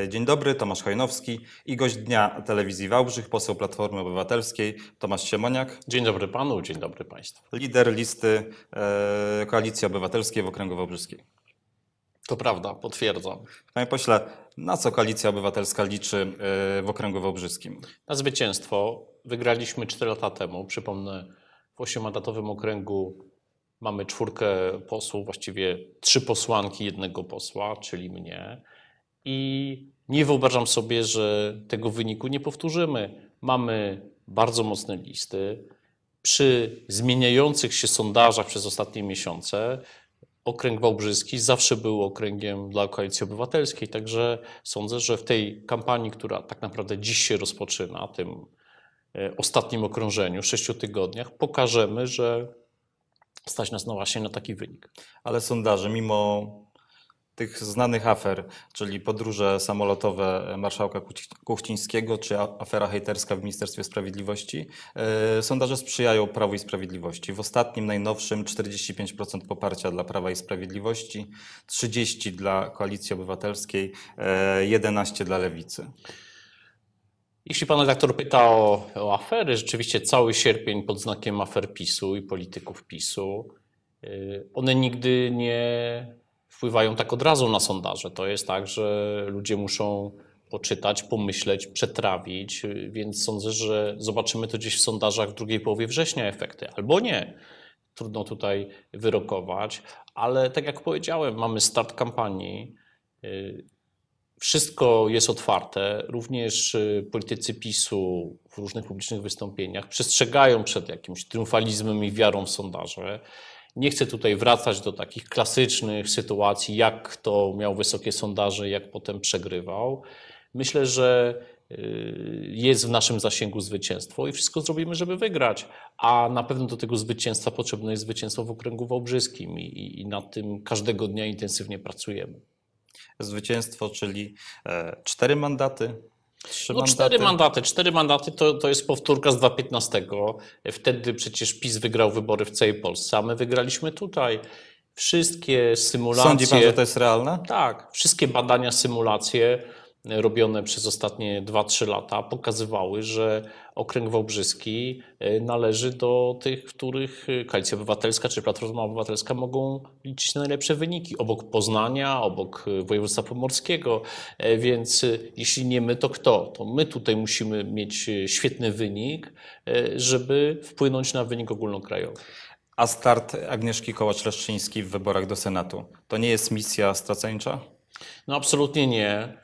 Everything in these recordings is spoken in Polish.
E, dzień dobry, Tomasz Hojnowski i gość dnia telewizji Wałbrzych, poseł Platformy Obywatelskiej, Tomasz Siemoniak. Dzień dobry panu, dzień dobry państwu. Lider listy e, Koalicji Obywatelskiej w Okręgu Wałbrzyskiej. To prawda, potwierdzam. Panie pośle, na co Koalicja Obywatelska liczy e, w Okręgu Wałbrzyskim? Na zwycięstwo. Wygraliśmy 4 lata temu. Przypomnę, w 8-mandatowym okręgu mamy czwórkę posłów, właściwie trzy posłanki, jednego posła, czyli mnie i nie wyobrażam sobie, że tego wyniku nie powtórzymy. Mamy bardzo mocne listy. Przy zmieniających się sondażach przez ostatnie miesiące okręg wałbrzyski zawsze był okręgiem dla Koalicji Obywatelskiej, także sądzę, że w tej kampanii, która tak naprawdę dziś się rozpoczyna, tym e, ostatnim okrążeniu, sześciu tygodniach, pokażemy, że stać nas na właśnie na taki wynik. Ale sondaże, mimo tych znanych afer, czyli podróże samolotowe marszałka Kuchcińskiego czy afera hejterska w Ministerstwie Sprawiedliwości, e, sondaże sprzyjają Prawu i Sprawiedliwości. W ostatnim, najnowszym 45% poparcia dla Prawa i Sprawiedliwości, 30% dla Koalicji Obywatelskiej, 11% e, dla Lewicy. Jeśli pan redaktor pyta o, o afery, rzeczywiście cały sierpień pod znakiem afer PiSu i polityków PiSu. E, one nigdy nie wpływają tak od razu na sondaże. To jest tak, że ludzie muszą poczytać, pomyśleć, przetrawić, więc sądzę, że zobaczymy to gdzieś w sondażach w drugiej połowie września efekty, albo nie. Trudno tutaj wyrokować, ale tak jak powiedziałem, mamy start kampanii. Wszystko jest otwarte, również y, politycy PiSu w różnych publicznych wystąpieniach przestrzegają przed jakimś triumfalizmem i wiarą w sondaże. Nie chcę tutaj wracać do takich klasycznych sytuacji, jak kto miał wysokie sondaże, jak potem przegrywał. Myślę, że y, jest w naszym zasięgu zwycięstwo i wszystko zrobimy, żeby wygrać. A na pewno do tego zwycięstwa potrzebne jest zwycięstwo w okręgu wałbrzyskim i, i, i nad tym każdego dnia intensywnie pracujemy. Zwycięstwo, czyli e, cztery mandaty, Trzy no, mandaty. cztery mandaty. Cztery mandaty to, to jest powtórka z 2015. Wtedy przecież PiS wygrał wybory w całej Polsce, a my wygraliśmy tutaj. Wszystkie symulacje. Sądzi pan, że to jest realne? Tak. Wszystkie badania, symulacje robione przez ostatnie 2-3 lata pokazywały, że okręg wałbrzyski e, należy do tych, w których e, Koalicja Obywatelska czy Platforma Obywatelska mogą liczyć na najlepsze wyniki. Obok Poznania, obok e, województwa pomorskiego. Więc jeśli nie my, to kto? To my tutaj musimy mieć świetny wynik, żeby wpłynąć na wynik ogólnokrajowy. A start Agnieszki Kołacz-Leszczyńskiej w wyborach do Senatu to nie jest misja straceńcza? No absolutnie nie.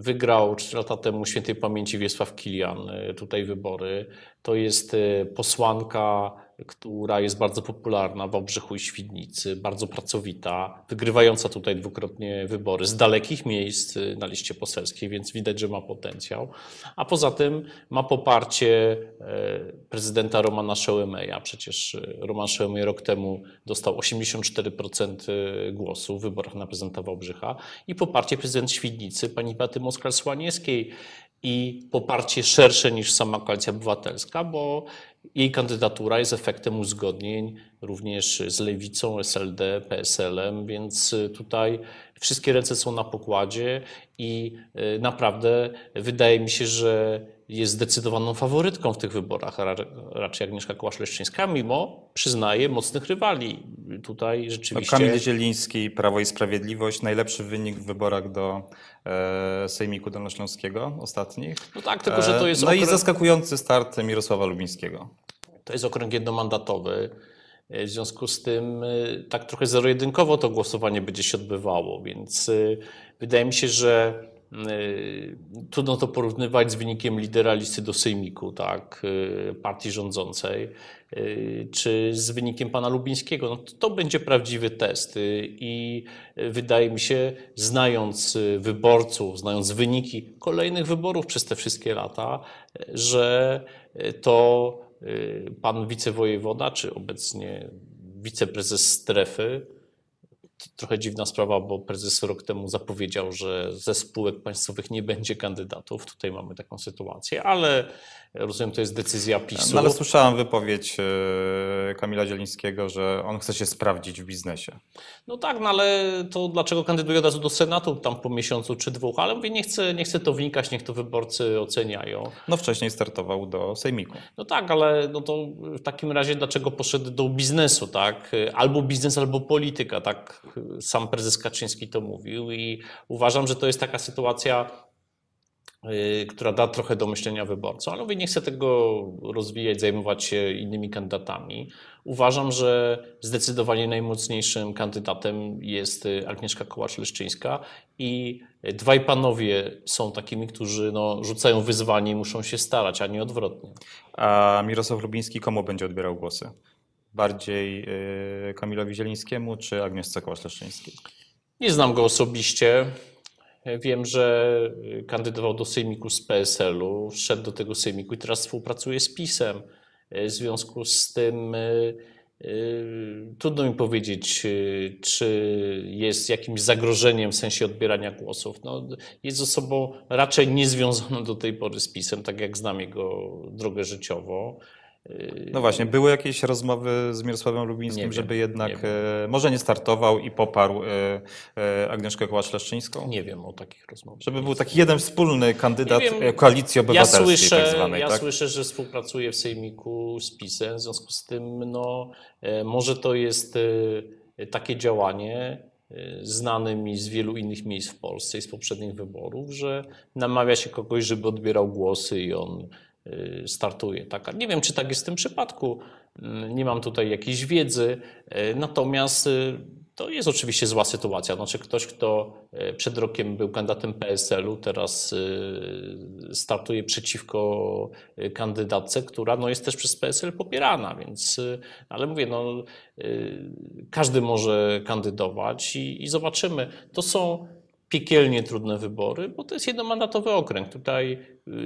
Wygrał 4 lata temu świętej pamięci Wiesław Kilian y, tutaj wybory. To jest y, posłanka która jest bardzo popularna w Obrzychu i Świdnicy, bardzo pracowita, wygrywająca tutaj dwukrotnie wybory z dalekich miejsc na liście poselskiej, więc widać, że ma potencjał. A poza tym ma poparcie e, prezydenta Romana Szełemeja. Przecież e, Roman Szełemej rok temu dostał 84% e, głosów w wyborach na prezydenta Wałbrzycha i poparcie prezydent Świdnicy pani Beaty moskal słanieckiej i poparcie szersze niż sama koalicja obywatelska, bo jej kandydatura jest efektem uzgodnień również z lewicą, SLD, PSL-em, więc y, tutaj wszystkie ręce są na pokładzie i y, naprawdę wydaje mi się, że jest zdecydowaną faworytką w tych wyborach, a raczej Agnieszka Kołacz-Leszczyńska, mimo, przyznaję, mocnych rywali. Tutaj rzeczywiście... No, Kamil Zieliński, Prawo i Sprawiedliwość, najlepszy wynik w wyborach do e, Sejmiku Dolnośląskiego ostatnich. No tak, tylko że to e, jest... E, no okręg... i zaskakujący start Mirosława Lubińskiego. To jest okręg jednomandatowy. E, w związku z tym e, tak trochę zero-jedynkowo to głosowanie będzie się odbywało, więc wydaje mi się, że Yy, trudno to porównywać z wynikiem lidera listy do sejmiku, tak, yy, partii rządzącej, yy, czy z wynikiem pana Lubińskiego. No to, to będzie prawdziwy test i wydaje mi się, znając wyborców, znając wyniki kolejnych wyborów przez te wszystkie lata, że to pan wicewojewoda, czy obecnie wiceprezes strefy, trochę dziwna sprawa, bo prezes rok temu zapowiedział, że ze spółek państwowych nie będzie kandydatów. Tutaj mamy taką sytuację, ale rozumiem, to jest decyzja PiSu. No, ale słyszałem wypowiedź e, Kamila Zielińskiego, że on chce się sprawdzić w biznesie. No tak, no ale to dlaczego kandyduje od razu do Senatu tam po miesiącu czy dwóch? Ale mówię, nie chcę, nie chcę to wnikać, niech to wyborcy oceniają. No wcześniej startował do Sejmiku. No tak, ale no to w takim razie dlaczego poszedł do biznesu, tak? Albo biznes, albo polityka, tak? sam prezes Kaczyński to mówił i uważam, że to jest taka sytuacja, y, która da trochę do myślenia wyborcom, ale mówię, nie chcę tego rozwijać, zajmować się innymi kandydatami. Uważam, że zdecydowanie najmocniejszym kandydatem jest y, Agnieszka Kołacz-Leszczyńska i y, dwaj panowie są takimi, którzy no, rzucają wyzwanie i muszą się starać, a nie odwrotnie. A Mirosław Rubiński komu będzie odbierał głosy? bardziej y, Kamilowi Zielińskiemu czy Agnieszce kołasz leszczyńskiej Nie znam go osobiście. Wiem, że kandydował do sejmiku z PSL-u, wszedł do tego sejmiku i teraz współpracuje z PiSem. W związku z tym y, y, trudno mi powiedzieć, czy jest jakimś zagrożeniem w sensie odbierania głosów. No, jest osobą raczej niezwiązaną do tej pory z PiSem, tak jak znam jego drogę życiową. Yy, no właśnie, były jakieś rozmowy z Mirosławem Lubińskim, wiem, żeby jednak nie e, może nie startował i poparł e, e, Agnieszkę Kołacz-Leszczyńską? Nie wiem o takich rozmowach. Żeby był taki jeden wspólny kandydat koalicji obywatelskiej ja słyszę, tak zwanej, Ja tak? słyszę, że współpracuje w Sejmiku z PiS-em, w związku z tym no, może to jest takie działanie, znane mi z wielu innych miejsc w Polsce i z poprzednich wyborów, że namawia się kogoś, żeby odbierał głosy i on Y, startuje. Tak? Nie wiem, czy tak jest w tym przypadku. Mm, nie mam tutaj jakiejś wiedzy, y, natomiast y, to jest oczywiście zła sytuacja. Znaczy, ktoś, kto przed rokiem był kandydatem PSL-u, teraz startuje przeciwko kandydatce, która no, jest też przez PSL popierana, więc, ale mówię, no, każdy może kandydować i, i zobaczymy. To są piekielnie trudne wybory, bo to jest jednomandatowy okręg. Tutaj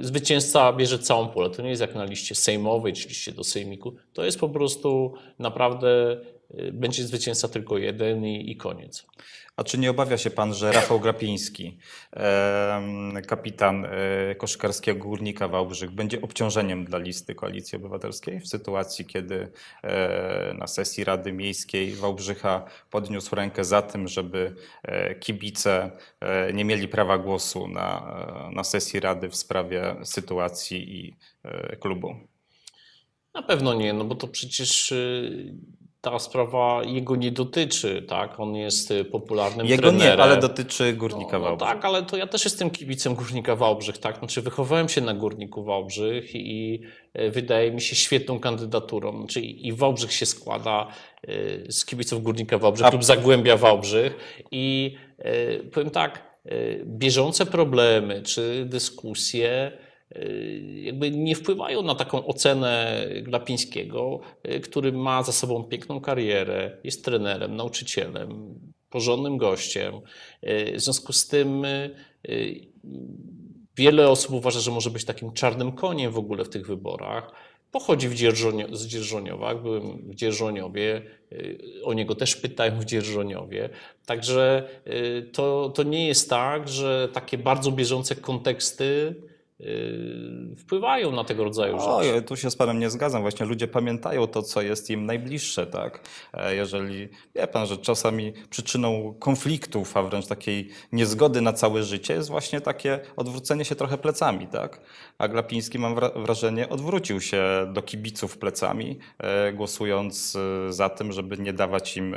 y, zwycięzca bierze całą pulę. To nie jest jak na liście sejmowej czy liście do sejmiku. To jest po prostu naprawdę y, będzie zwycięzca tylko jeden i, i koniec. A czy nie obawia się pan, że Rafał Grapiński, kapitan e, koszykarskiego górnika Wałbrzych, będzie obciążeniem dla listy Koalicji Obywatelskiej w sytuacji, kiedy e, na sesji Rady Miejskiej Wałbrzycha podniósł rękę za tym, żeby e, kibice nie mieli prawa głosu na, na sesji Rady w sprawie sytuacji i klubu? Na pewno nie, no bo to przecież y, ta sprawa jego nie dotyczy, tak? On jest y, popularnym jego trenerem. Jego nie, ale dotyczy Górnika no, no tak, ale to ja też jestem kibicem Górnika Wałbrzych, tak? Znaczy wychowałem się na Górniku Wałbrzych i y, wydaje mi się świetną kandydaturą. Znaczy i Wałbrzych się składa y, z kibiców Górnika Wałbrzych A... lub Zagłębia Wałbrzych i powiem tak, bieżące problemy czy dyskusje Y, jakby nie wpływają na taką ocenę Glapińskiego, y, który ma za sobą piękną karierę, jest trenerem, nauczycielem, porządnym gościem. Y, w związku z tym wiele osób uważa, że może być takim czarnym koniem w ogóle w tych wyborach. Pochodzi w Dzierżonio, z Dzierżoniowa, byłem w Dzierżoniowie, o niego też pytają w Dzierżoniowie. Także to, to nie jest tak, że takie bardzo bieżące konteksty Y, wpływają na tego rodzaju rzeczy. O, tu się z panem nie zgadzam. Właśnie ludzie pamiętają to, co jest im najbliższe, tak? E, jeżeli, wie pan, że czasami przyczyną konfliktów, a wręcz takiej niezgody na całe życie jest właśnie takie odwrócenie się trochę plecami, tak? A Glapiński, mam wrażenie, odwrócił się do kibiców plecami, e, głosując e, za tym, żeby nie dawać im,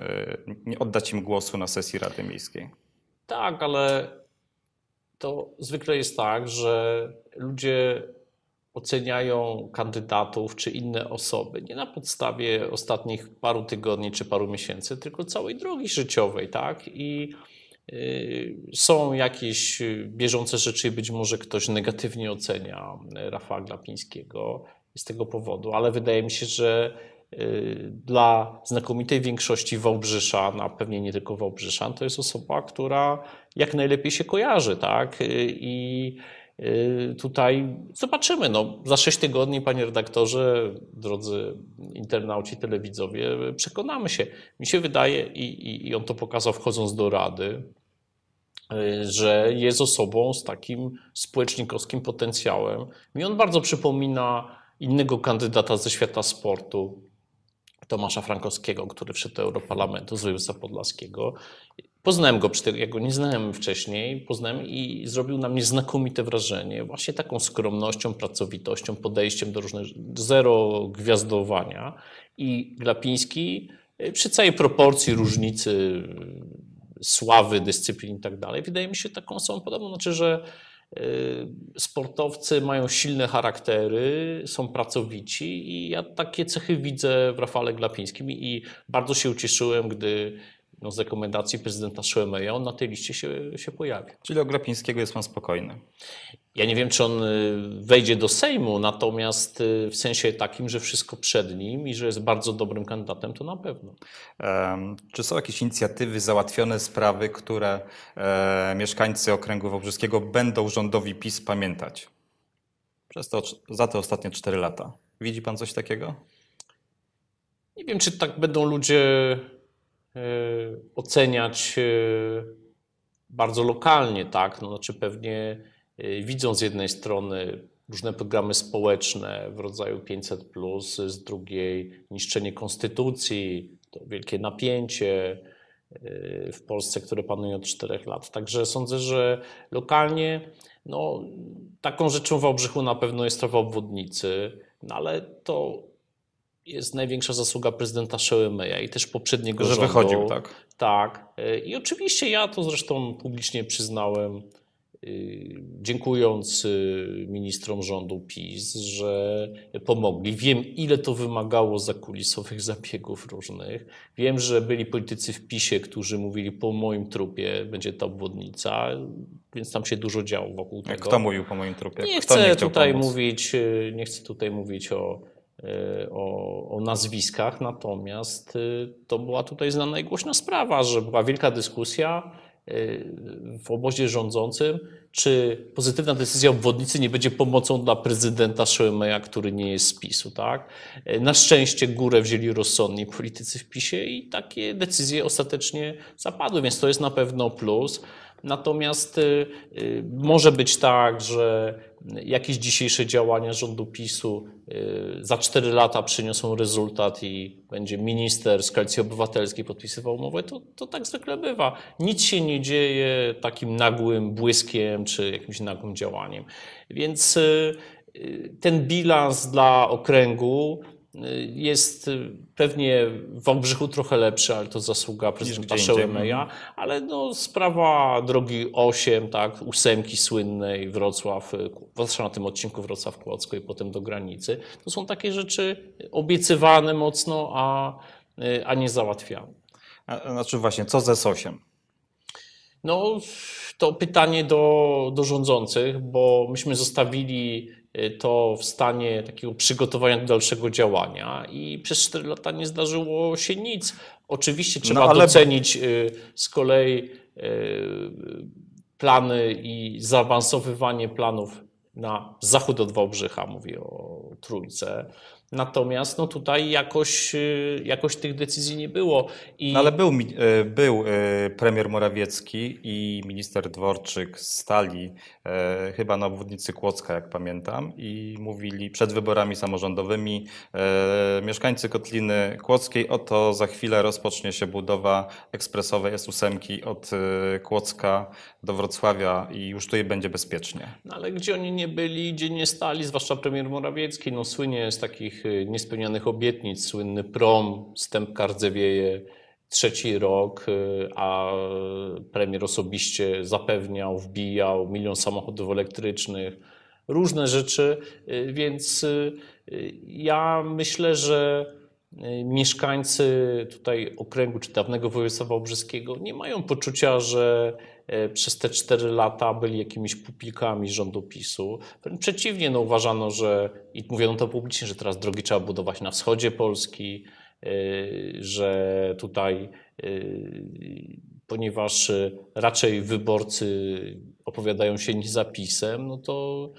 nie oddać im głosu na sesji Rady Miejskiej. Tak, ale to zwykle jest tak, że ludzie oceniają kandydatów czy inne osoby nie na podstawie ostatnich paru tygodni czy paru miesięcy, tylko całej drogi życiowej, tak? I y, są jakieś bieżące rzeczy, być może ktoś negatywnie ocenia Rafała Glapińskiego z tego powodu, ale wydaje mi się, że Y, dla znakomitej większości Wałbrzyszan, no, a pewnie nie tylko Wałbrzyszan, to jest osoba, która jak najlepiej się kojarzy, tak? Y, I y, tutaj zobaczymy. No, za sześć tygodni, panie redaktorze, drodzy internauci, telewidzowie, przekonamy się. Mi się wydaje, i, i, i on to pokazał wchodząc do Rady, że jest osobą z takim społecznikowskim potencjałem. Mi on bardzo przypomina innego kandydata ze świata sportu, Tomasza Frankowskiego, który wszedł do Europarlamentu z województwa podlaskiego. Poznałem go, ja go nie znałem wcześniej, poznałem i zrobił na mnie znakomite wrażenie właśnie taką skromnością, pracowitością, podejściem do różnych, zero gwiazdowania. I Glapiński y, przy całej proporcji różnicy y, sławy, dyscyplin i tak dalej, wydaje mi się taką samą podobną, znaczy, że Y, sportowcy mają silne charaktery, są pracowici i ja takie cechy widzę w Rafale Glapińskim i bardzo się ucieszyłem, gdy no, z rekomendacji prezydenta Szłemeja, on na tej liście się, się pojawia. Czyli o Glapińskiego jest pan spokojny? Ja nie wiem, czy on y, wejdzie do Sejmu, natomiast y, w sensie takim, że wszystko przed nim i że jest bardzo dobrym kandydatem, to na pewno. Um, czy są jakieś inicjatywy, załatwione sprawy, które e, mieszkańcy okręgu Wałbrzyskiego będą rządowi PiS pamiętać? Przez to, za te ostatnie 4 lata. Widzi pan coś takiego? Nie wiem, czy tak będą ludzie E, oceniać e, bardzo lokalnie, tak? No, znaczy pewnie e, widzą z jednej strony różne programy społeczne w rodzaju 500, z drugiej niszczenie konstytucji, to wielkie napięcie w Polsce, które panuje od czterech lat. Także sądzę, że lokalnie no, taką rzeczą w Obrzychu na pewno jest trawa obwodnicy, no, ale to jest największa zasługa prezydenta Szełemyja i też poprzedniego Że rządu. Że wychodził, tak? Tak. I oczywiście ja to zresztą publicznie przyznałem, y, dziękując y, ministrom rządu PiS, że pomogli. Wiem, ile to wymagało zakulisowych zabiegów różnych. Wiem, że byli politycy w PiSie, którzy mówili po moim trupie będzie ta obwodnica, więc tam się dużo działo wokół tego. Kto mówił po moim trupie? Nie chcę nie tutaj mówić, y, nie chcę tutaj mówić o E, o, o, nazwiskach, natomiast e, to była tutaj znana i głośna sprawa, że była wielka dyskusja e, w obozie rządzącym, czy pozytywna decyzja obwodnicy nie będzie pomocą dla prezydenta Szymeja, który nie jest z PiSu. Tak? Na szczęście górę wzięli rozsądni politycy w PiSie i takie decyzje ostatecznie zapadły, więc to jest na pewno plus. Natomiast y, y, może być tak, że jakieś dzisiejsze działania rządu PiSu y, za 4 lata przyniosą rezultat i będzie minister z Koalicji Obywatelskiej podpisywał umowę, to, to tak zwykle bywa. Nic się nie dzieje takim nagłym błyskiem czy jakimś nagłym działaniem. Więc ten bilans dla okręgu jest y, pewnie w Obrzychu trochę lepszy, ale to zasługa prezydenta Szełemeja, ale no, sprawa drogi 8, tak, ósemki słynnej Wrocław, y, zwłaszcza na tym odcinku Wrocław-Kłodzko i potem do granicy, to są takie rzeczy obiecywane mocno, a, y, a nie załatwiane. znaczy właśnie, co ze sosiem? No, to pytanie do, do rządzących, bo myśmy zostawili Y, to w stanie takiego przygotowania do dalszego działania i przez 4 lata nie zdarzyło się nic. Oczywiście no, trzeba no, ale... docenić y, z kolei y, plany i zaawansowywanie planów na zachód od Wałbrzycha, mówię o Trójce, Natomiast no tutaj jakoś, y, jakoś tych decyzji nie było. I... No ale był, y, był y, premier Morawiecki i minister Dworczyk stali chyba na obwodnicy Kłodzka, jak pamiętam, i mówili przed wyborami samorządowymi mieszkańcy Kotliny Kłodzkiej, oto za chwilę rozpocznie się budowa ekspresowej S8 od Kłodzka do Wrocławia i już tutaj będzie bezpiecznie. No ale gdzie oni nie byli, gdzie nie stali, zwłaszcza premier Morawiecki, no słynie z takich takich y, niespełnionych obietnic, słynny prom, wstęp kardzewieje, trzeci rok, y, a premier osobiście zapewniał, wbijał milion samochodów elektrycznych, różne rzeczy, y, więc ja myślę, że mieszkańcy tutaj okręgu czy dawnego województwa wałbrzyskiego nie mają poczucia, że E, przez te cztery lata byli jakimiś pupilkami rządu PiSu. Wręcz przeciwnie, no uważano, że i mówiono to publicznie, że teraz drogi trzeba budować na wschodzie Polski, e, że tutaj, e, ponieważ raczej wyborcy opowiadają się nie za PiSem, no to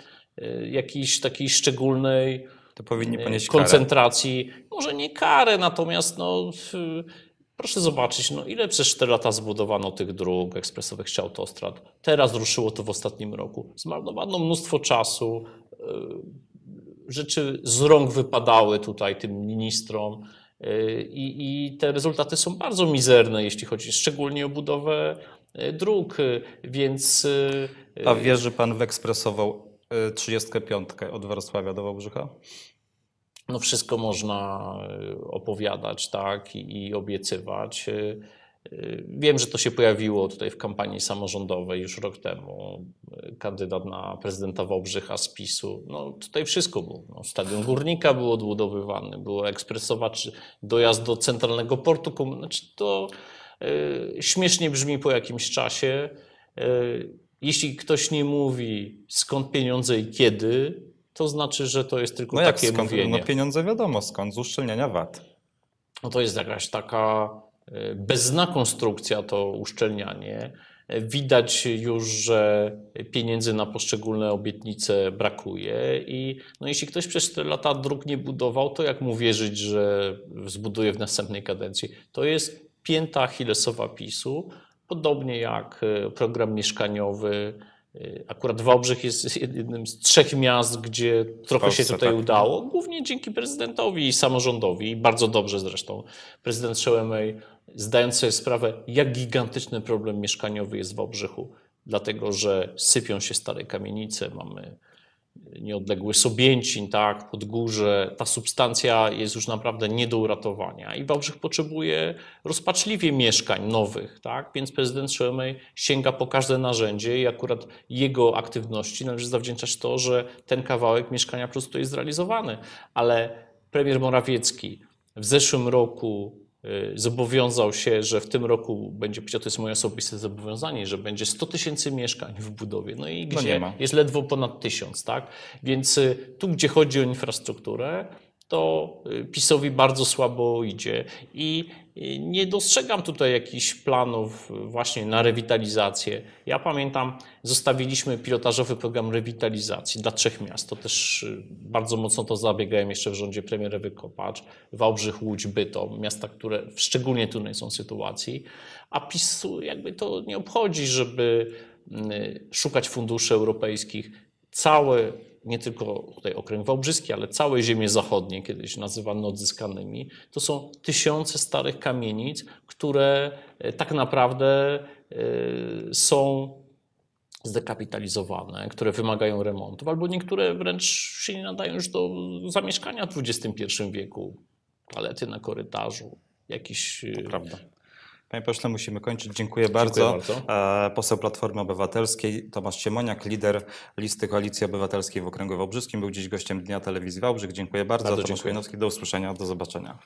jakiejś takiej szczególnej to powinni ponieść koncentracji, karę. może nie karę, natomiast no, Proszę zobaczyć, no ile przez 4 lata zbudowano tych dróg ekspresowych czy autostrad. Teraz ruszyło to w ostatnim roku. Zmarnowano mnóstwo czasu, e, rzeczy z rąk wypadały tutaj tym ministrom e, i, i te rezultaty są bardzo mizerne, jeśli chodzi szczególnie o budowę e, dróg, więc... A wierzy pan w ekspresową 35 od Wrocławia do Wałbrzycha? no wszystko można e, opowiadać, tak, i, i obiecywać. E, e, wiem, że to się pojawiło tutaj w kampanii samorządowej już rok temu. Kandydat na prezydenta Wałbrzycha z PiSu. No, tutaj wszystko było. No, stadion Górnika był odbudowywany, było ekspresowa, czy dojazd do centralnego portu. Znaczy to y, śmiesznie brzmi po jakimś czasie. Y, jeśli ktoś nie mówi skąd pieniądze i kiedy, to znaczy, że to jest tylko no takie jak skąd? No mówienie. No pieniądze wiadomo skąd, z uszczelniania VAT. No to jest jakaś taka e, bezna konstrukcja to uszczelnianie. Widać już, że pieniędzy na poszczególne obietnice brakuje i no jeśli ktoś przez 4 lata dróg nie budował, to jak mu wierzyć, że zbuduje w następnej kadencji? To jest pięta Achillesowa PiSu, podobnie jak e, program mieszkaniowy, Y, akurat Wałbrzych jest jednym z trzech miast, gdzie trochę Polsce, się tutaj tak. udało, głównie dzięki prezydentowi i samorządowi, bardzo dobrze zresztą. Prezydent Szełemej, zdając sobie sprawę, jak gigantyczny problem mieszkaniowy jest w Wałbrzychu, dlatego że sypią się stare kamienice, mamy nieodległy Sobięcin, tak, Podgórze, ta substancja jest już naprawdę nie do uratowania i Wałbrzych potrzebuje rozpaczliwie mieszkań nowych, tak, więc prezydent Szemej sięga po każde narzędzie i akurat jego aktywności należy zawdzięczać to, że ten kawałek mieszkania po prostu jest zrealizowany, ale premier Morawiecki w zeszłym roku Y, zobowiązał się, że w tym roku będzie, to jest moje osobiste zobowiązanie, że będzie 100 tysięcy mieszkań w budowie. No i no gdzie no jest ledwo ponad tysiąc, tak? Więc y, tu, gdzie chodzi o infrastrukturę, to y, PiSowi bardzo słabo idzie. I y, nie dostrzegam tutaj jakichś planów y, właśnie na rewitalizację. Ja pamiętam, zostawiliśmy pilotażowy program rewitalizacji dla trzech miast. To też bardzo mocno to zabiegałem jeszcze w rządzie premiera Kopacz, Wałbrzych, Łódź, Bytom, miasta, które w szczególnie trudnej są sytuacji. A PiS jakby to nie obchodzi, żeby szukać funduszy europejskich. Cały nie tylko tutaj okręg wałbrzyski, ale całe ziemie zachodnie, kiedyś nazywane odzyskanymi, to są tysiące starych kamienic, które e, tak naprawdę e, są zdekapitalizowane, które wymagają remontów, albo niektóre wręcz się nie nadają już do zamieszkania w XXI wieku. Toalety na korytarzu, jakiś e, Panie pośle, musimy kończyć. Dziękuję, Dziękuję bardzo. E, poseł Platformy Obywatelskiej Tomasz Ciemoniak, lider listy Koalicji Obywatelskiej w Okręgu Wałbrzyskim, był dziś gościem Dnia Telewizji Wałbrzych. Dziękuję bardzo. bardzo Tomasz dziękuję. do usłyszenia, do zobaczenia.